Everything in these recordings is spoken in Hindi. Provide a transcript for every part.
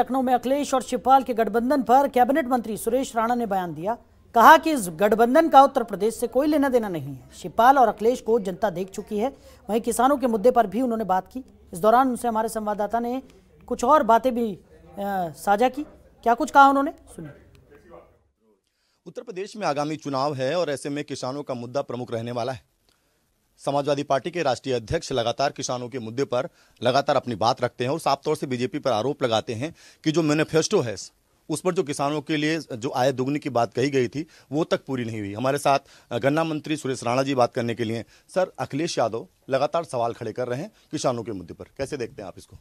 लखनऊ में अखिलेश और शिवपाल के गठबंधन पर कैबिनेट मंत्री सुरेश राणा ने बयान दिया कहा कि इस गठबंधन का उत्तर प्रदेश से कोई लेना देना नहीं है शिवपाल और अखिलेश को जनता देख चुकी है वहीं किसानों के मुद्दे पर भी उन्होंने बात की इस दौरान उनसे हमारे संवाददाता ने कुछ और बातें भी साझा की क्या कुछ कहा उन्होंने सुनिए उत्तर प्रदेश में आगामी चुनाव है और ऐसे में किसानों का मुद्दा प्रमुख रहने वाला है समाजवादी पार्टी के राष्ट्रीय अध्यक्ष लगातार किसानों के मुद्दे पर लगातार अपनी बात रखते हैं और साफ तौर से बीजेपी पर आरोप लगाते हैं कि जो मैनिफेस्टो है उस पर जो किसानों के लिए जो आय दुगनी की बात कही गई थी वो तक पूरी नहीं हुई हमारे साथ गन्ना मंत्री सुरेश राणा जी बात करने के लिए सर अखिलेश यादव लगातार सवाल खड़े कर रहे हैं किसानों के मुद्दे पर कैसे देखते हैं आप इसको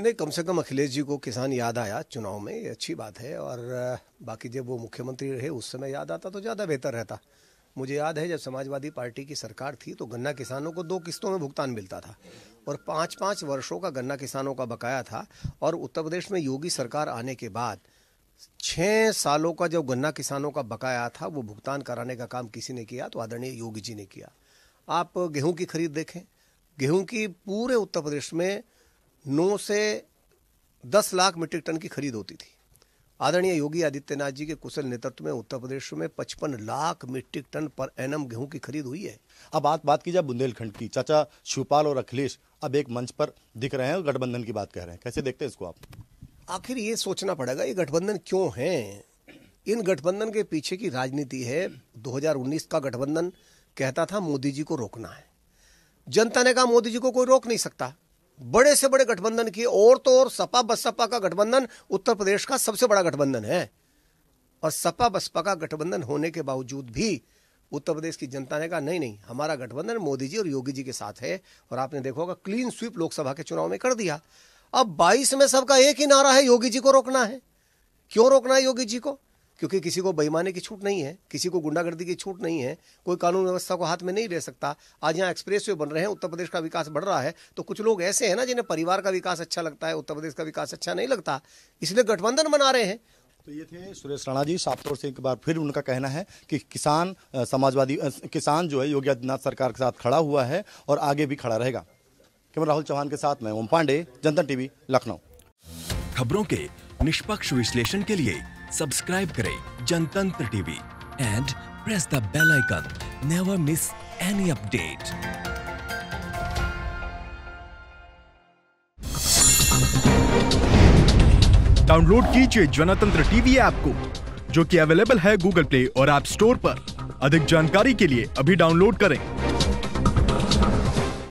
नहीं कम से कम अखिलेश जी को किसान याद आया चुनाव में ये अच्छी बात है और बाकी जब वो मुख्यमंत्री रहे उस समय याद आता तो ज़्यादा बेहतर रहता मुझे याद है जब समाजवादी पार्टी की सरकार थी तो गन्ना किसानों को दो किस्तों में भुगतान मिलता था और पाँच पाँच वर्षों का गन्ना किसानों का बकाया था और उत्तर प्रदेश में योगी सरकार आने के बाद छः सालों का जब गन्ना किसानों का बकाया था वो भुगतान कराने का काम किसी ने किया तो आदरणीय योगी जी ने किया आप गेहूं की खरीद देखें गेहूं की पूरे उत्तर प्रदेश में नौ से दस लाख मीट्रिक टन की खरीद होती थी आदरणीय योगी आदित्यनाथ जी के कुशल नेतृत्व में उत्तर प्रदेश में पचपन लाख मीट्रिक टन पर एनम गेहूं की खरीद हुई है अब बात बात की जाए बुंदेलखंड की चाचा शिवपाल और अखिलेश अब एक मंच पर दिख रहे हैं और गठबंधन की बात कह रहे हैं कैसे देखते हैं इसको आप आखिर ये सोचना पड़ेगा ये गठबंधन क्यों है इन गठबंधन के पीछे की राजनीति है 2019 का गठबंधन कहता था मोदी जी को रोकना है जनता ने कहा मोदी जी को कोई रोक नहीं सकता बड़े से बड़े गठबंधन किए और तो और सपा बसपा का गठबंधन उत्तर प्रदेश का सबसे बड़ा गठबंधन है और सपा बसपा का गठबंधन होने के बावजूद भी उत्तर प्रदेश की जनता ने कहा नहीं नहीं हमारा गठबंधन मोदी जी और योगी जी के साथ है और आपने देखा होगा क्लीन स्वीप लोकसभा के चुनाव में कर दिया अब 22 में सबका एक ही नारा है योगी जी को रोकना है क्यों रोकना है योगी जी को क्योंकि किसी को बेईमानी की छूट नहीं है किसी को गुंडागर्दी की छूट नहीं है कोई कानून व्यवस्था को हाथ में नहीं ले सकता आज यहाँ एक्सप्रेस वे बन रहे हैं उत्तर प्रदेश का विकास बढ़ रहा है तो कुछ लोग ऐसे हैं ना जिन्हें परिवार का विकास अच्छा लगता है उत्तर प्रदेश का विकास अच्छा नहीं लगता इसलिए गठबंधन बना रहे हैं तो ये थे सुरेश राणा जी साफ तौर से एक बार फिर उनका कहना है कि किसान समाजवादी किसान जो है योगी आदित्यनाथ सरकार के साथ खड़ा हुआ है और आगे भी खड़ा रहेगा कैमरा राहुल चौहान के साथ मैं ओम पांडे जनता टीवी लखनऊ खबरों के निष्पक्ष विश्लेषण के लिए सब्सक्राइब करें Jantantra TV and press the bell icon never miss any update download कीजिए जनतंत्र टीवी ऐप को जो कि अवेलेबल है गूगल प्ले और ऐप स्टोर पर अधिक जानकारी के लिए अभी डाउनलोड करें